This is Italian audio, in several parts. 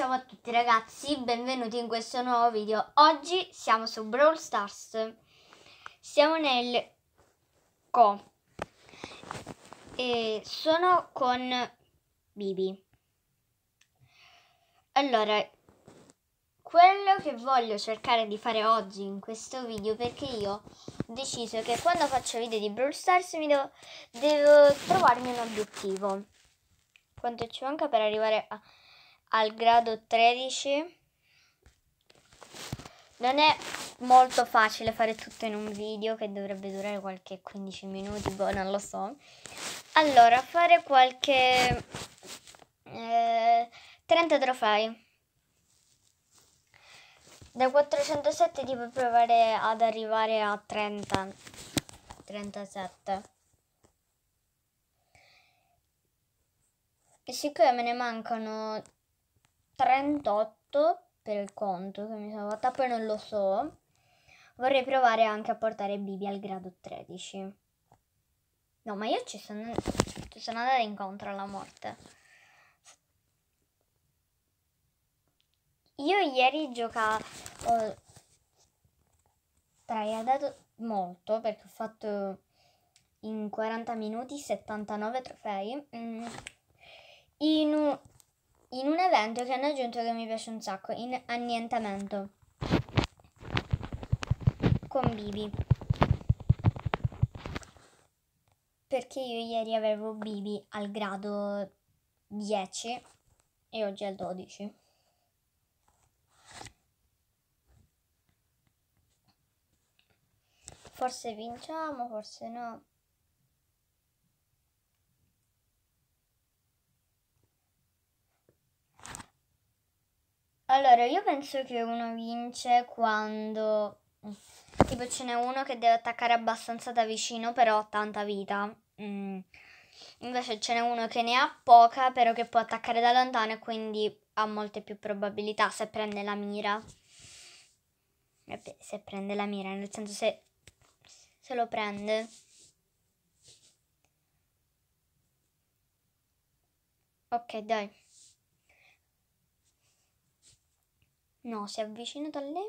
Ciao a tutti ragazzi, benvenuti in questo nuovo video. Oggi siamo su Brawl Stars. Siamo nel Co. E sono con Bibi. Allora, quello che voglio cercare di fare oggi in questo video perché io ho deciso che quando faccio video di Brawl Stars mi devo, devo trovarmi un obiettivo. Quanto ci manca per arrivare a al grado 13 non è molto facile fare tutto in un video che dovrebbe durare qualche 15 minuti, boh, non lo so. Allora, fare qualche eh, 30 trofei. Da 407 ti puoi provare ad arrivare a 30. 37. E siccome me ne mancano 38 per il conto che mi sono fatta, poi non lo so. Vorrei provare anche a portare Bibi al grado 13. No, ma io ci sono, ci sono andata incontro alla morte. Io ieri giocavo... Ho tryhardato molto perché ho fatto in 40 minuti 79 trofei. Mm. In un in un evento che hanno aggiunto che mi piace un sacco, in Annientamento con Bibi. Perché io ieri avevo Bibi al grado 10 e oggi al 12. Forse vinciamo, forse no. Allora, io penso che uno vince quando... Tipo ce n'è uno che deve attaccare abbastanza da vicino, però ha tanta vita. Mm. Invece ce n'è uno che ne ha poca, però che può attaccare da lontano e quindi ha molte più probabilità se prende la mira. Eh se prende la mira, nel senso se, se lo prende. Ok, dai. No, si è avvicinato a Levi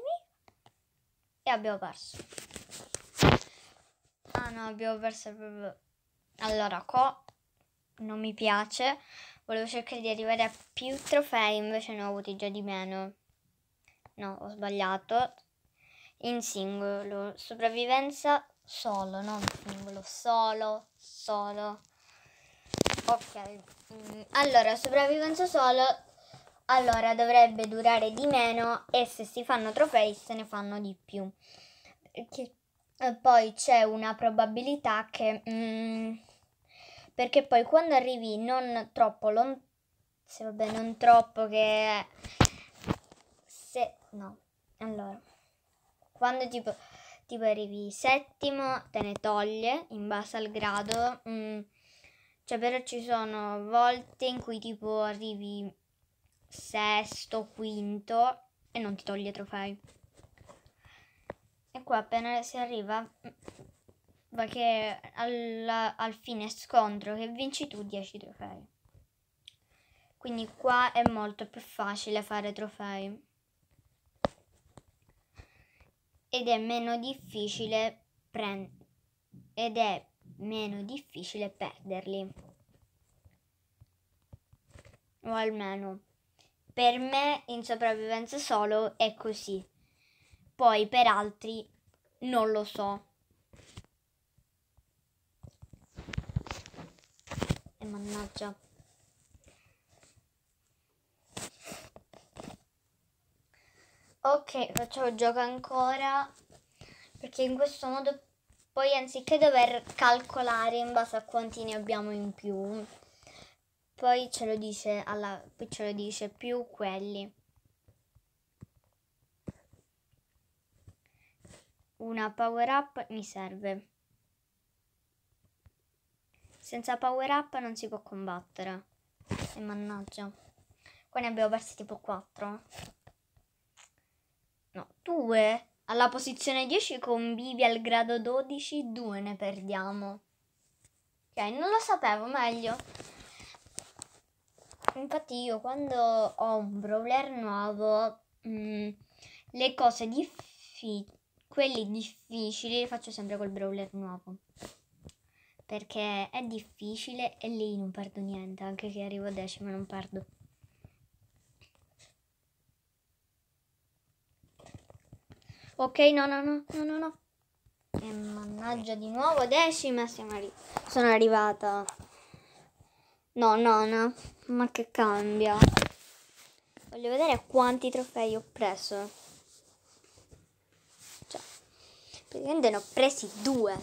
e abbiamo perso. Ah no, abbiamo perso proprio... Allora, qua non mi piace. Volevo cercare di arrivare a più trofei, invece ne ho avuti già di meno. No, ho sbagliato. In singolo, sopravvivenza solo, non singolo, solo, solo. Ok, mm, allora sopravvivenza solo allora dovrebbe durare di meno e se si fanno trofei se ne fanno di più. Perché poi c'è una probabilità che... Mm, perché poi quando arrivi non troppo lontano... Se vabbè, non troppo che... Se... No. Allora. Quando tipo, tipo arrivi settimo, te ne toglie in base al grado. Mm, cioè, però ci sono volte in cui tipo arrivi sesto, quinto e non ti toglie trofei. E qua appena si arriva va che alla, al fine scontro che vinci tu 10 trofei. Quindi qua è molto più facile fare trofei. Ed è meno difficile prendere ed è meno difficile perderli. O almeno per me in sopravvivenza solo è così. Poi per altri non lo so. E eh, mannaggia. Ok, facciamo gioco ancora. Perché in questo modo poi anziché dover calcolare in base a quanti ne abbiamo in più, poi ce lo dice, alla, poi ce lo dice più quelli. Una power up mi serve. Senza power up non si può combattere. E mannaggia. Qua ne abbiamo persi tipo 4. No, 2. Alla posizione 10 con Bibi al grado 12, 2 ne perdiamo. Ok, non lo sapevo, meglio. Infatti io quando ho un brawler nuovo, mh, mm, le cose difficili, quelle difficili le faccio sempre col brawler nuovo. Perché è difficile e lì non perdo niente, anche che arrivo a decima non perdo. Ok, no, no, no, no, no, no. E mannaggia di nuovo, decima siamo arri- sono arrivata. No, no, no. Ma che cambia? Voglio vedere quanti trofei ho preso. Cioè, praticamente ne ho presi due.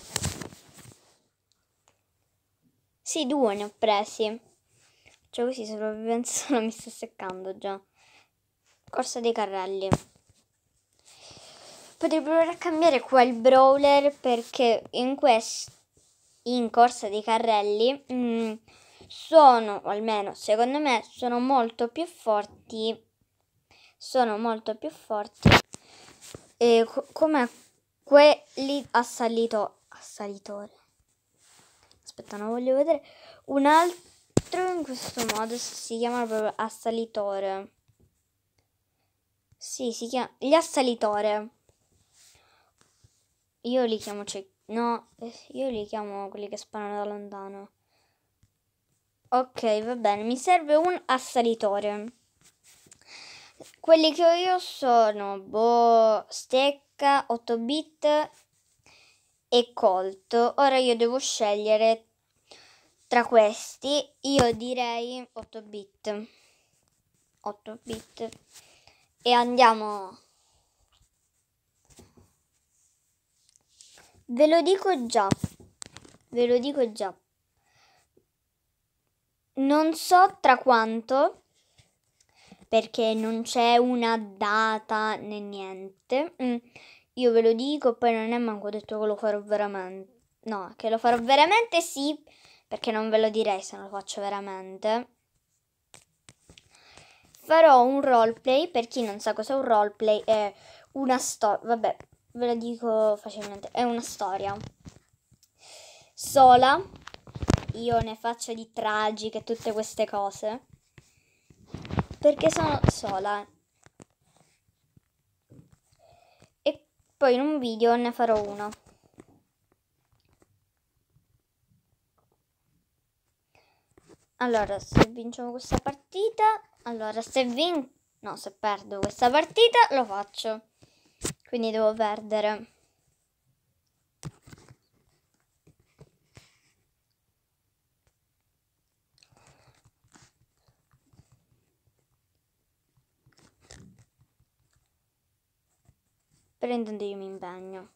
Sì, due ne ho presi. Cioè così sopravvivenza non mi sta seccando già. Corsa dei carrelli. Potrei provare a cambiare qua il brawler perché in questo... In corsa dei carrelli... Mh, mm, sono, o almeno secondo me, sono molto più forti, sono molto più forti eh, come quelli assalito, assalitore. Aspetta, non voglio vedere. Un altro in questo modo si chiama proprio assalitore. Sì, si chiama gli assalitore. Io li chiamo ciechi. No, eh, io li chiamo quelli che sparano da lontano. Ok, va bene, mi serve un assalitore. Quelli che ho io sono boh, stecca, 8 bit e colto. Ora io devo scegliere tra questi. Io direi 8 bit. 8 bit. E andiamo. Ve lo dico già. Ve lo dico già non so tra quanto, perché non c'è una data né niente. Mm, io ve lo dico, poi non è manco detto che lo farò veramente. No, che lo farò veramente sì, perché non ve lo direi se non lo faccio veramente. Farò un roleplay, per chi non sa cos'è un roleplay, è una storia, vabbè, ve lo dico facilmente, è una storia sola io ne faccio di tragiche, tutte queste cose. Perché sono sola. E poi in un video ne farò uno. Allora, se vinciamo questa partita, allora se vinco, no, se perdo questa partita lo faccio. Quindi devo perdere. prendendo io mi impegno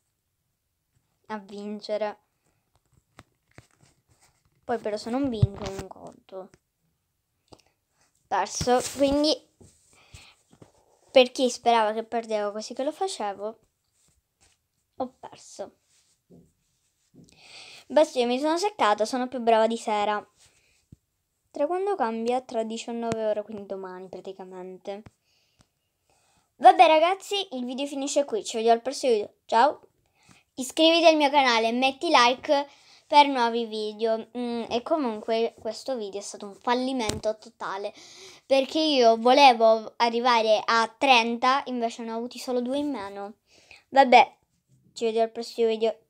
a vincere. Poi però se non vinco non conto. Perso, quindi per chi sperava che perdevo così che lo facevo, ho perso. Basta, io mi sono seccata, sono più brava di sera. Tra quando cambia? Tra 19 ore, quindi domani praticamente. Vabbè ragazzi, il video finisce qui, ci vediamo al prossimo video, ciao! Iscriviti al mio canale, metti like per nuovi video mm, e comunque questo video è stato un fallimento totale perché io volevo arrivare a 30 invece ne ho avuti solo due in meno. Vabbè, ci vediamo al prossimo video,